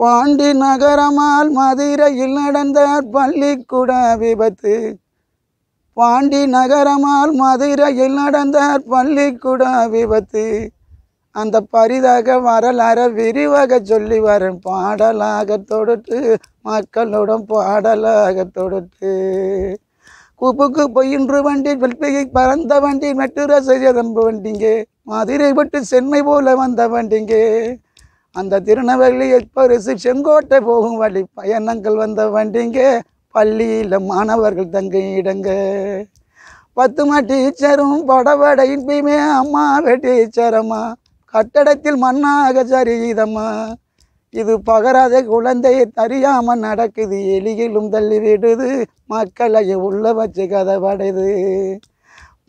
பாண்டி நகரமால் மதுரையில் நடந்த பள்ளிக்கூட விபத்து பாண்டி நகரமால் மதுரையில் நடந்த பள்ளிக்கூட விபத்து அந்த பரிதாக வரலாற விரிவாக சொல்லி வரேன் பாடலாக தொடுத்து மக்களுடன் பாடலாக தொடுத்து குப்புக்கு பொயின்று வண்டி வெள்ளையை பறந்த வண்டி மெட்டுரா செய்ய நம்ப வண்டிங்க மதுரை விட்டு சென்னை போல வந்த வண்டிங்க அந்த திருநெல்வேலியை செங்கோட்டை போகும் வழி பயணங்கள் வந்த வண்டிங்க பள்ளியில் மாணவர்கள் தங்கும் இடங்க பத்துமா டீச்சரும் படவடையின் பீமே அம்மா டீச்சரம்மா கட்டடத்தில் மண்ணாக சரிதம்மா இது பகராத குழந்தையை தறியாமல் நடக்குது எலிகளும் தள்ளி விடுது மக்களை உள்ள வச்சு கதவடைது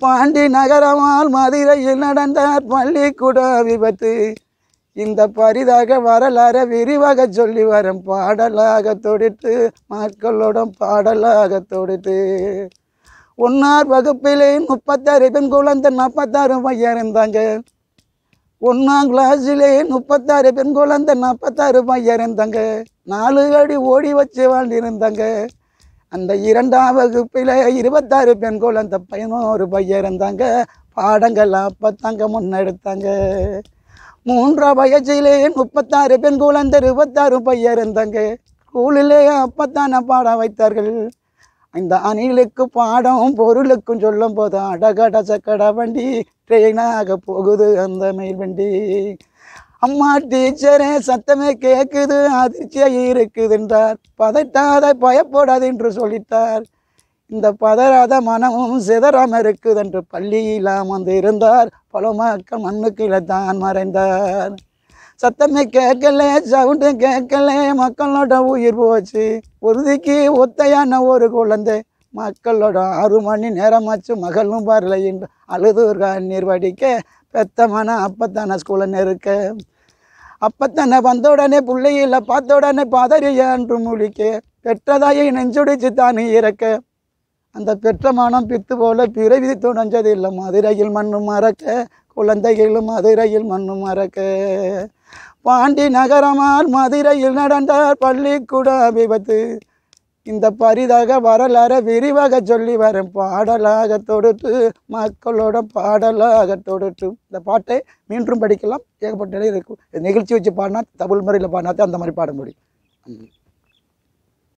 பாண்டி நகரமால் மதுரையில் நடந்தார் பள்ளிக்கூட விபத்து இந்த பரிதாக வரலார விரிவாக சொல்லி வரும் பாடலாக தொடுத்து மக்களோடும் பாடலாக தொடுத்து ஒன்னார் வகுப்பிலே முப்பத்தாறு பெண் குழந்தை நாற்பத்தாறு பையன் இருந்தாங்க ஒன்றாம் கிளாஸிலே முப்பத்தாறு பெண் குழந்தை நாற்பத்தாறு பையன் இருந்தாங்க நாலு அடி ஓடி வச்சு வாழ்ந்திருந்தாங்க அந்த இரண்டாம் வகுப்பில் இருபத்தாறு பெண் குழந்தை பையனும் ஒரு பையன் இருந்தாங்க பாடங்கள் அப்போ தாங்க முன்னெடுத்தாங்க மூன்றா வயசிலே முப்பத்தாறு பெண் குழந்தை இருபத்தாறு பையர் இருந்தாங்க ஸ்கூலிலே அப்பத்தான பாட வைத்தார்கள் இந்த அணிலுக்கு பாடம் பொருளுக்கும் சொல்லும் போது அடகட சக்கட வண்டி ட்ரெயினாக போகுது அந்த மெயில் வண்டி அம்மா டீச்சரே சத்தமே கேட்குது அதிர்ச்சியாக இருக்குதுன்றார் பதட்டாத பயப்படாது என்று சொல்லிட்டார் இந்த பதறாத மனமும் சிதறாம இருக்குதென்று பள்ளியிலாம் வந்து இருந்தார் பல மக்கள் மண்ணுக்கீழே தான் மறைந்தார் சத்தமே கேட்கல சவுண்டு கேட்கல மக்களோட உயிர் போச்சு உறுதிக்கு ஒத்தையான ஒரு குழந்தை மக்களோட ஆறு மணி நேரமாச்சு மகளும் வரல என்று அழுது ஒரு கண்ணீர் வடிக்க பெத்தமான அப்பத்தான ஸ்கூலை நெருக்க அப்பத்தானே வந்த உடனே பிள்ளையில் பார்த்த உடனே பதறிய என்று முழிக்க பெற்றதாயை நெஞ்சுடிச்சு தானே இறக்க அந்த பெற்ற மானம் பித்து போல பிற விதித்துணஞ்சது இல்லை மதுரையில் மண்ணு மறக்க குழந்தைகளும் மதுரையில் மண்ணு மறக்க பாண்டி நகரமால் மதுரையில் நடந்தார் பள்ளிக்கூட விபத்து இந்த பரிதாக வரலாற விரிவாக சொல்லி வரும் பாடலாக தொடுத்து மக்களோட பாடலாக தொடுத்து இந்த பாட்டை மீண்டும் படிக்கலாம் ஏகப்பட்ட இருக்கும் நிகழ்ச்சி வச்சு பாடினா தமிழ் முறையில் பாடினா தான் அந்த மாதிரி பாட முடியும்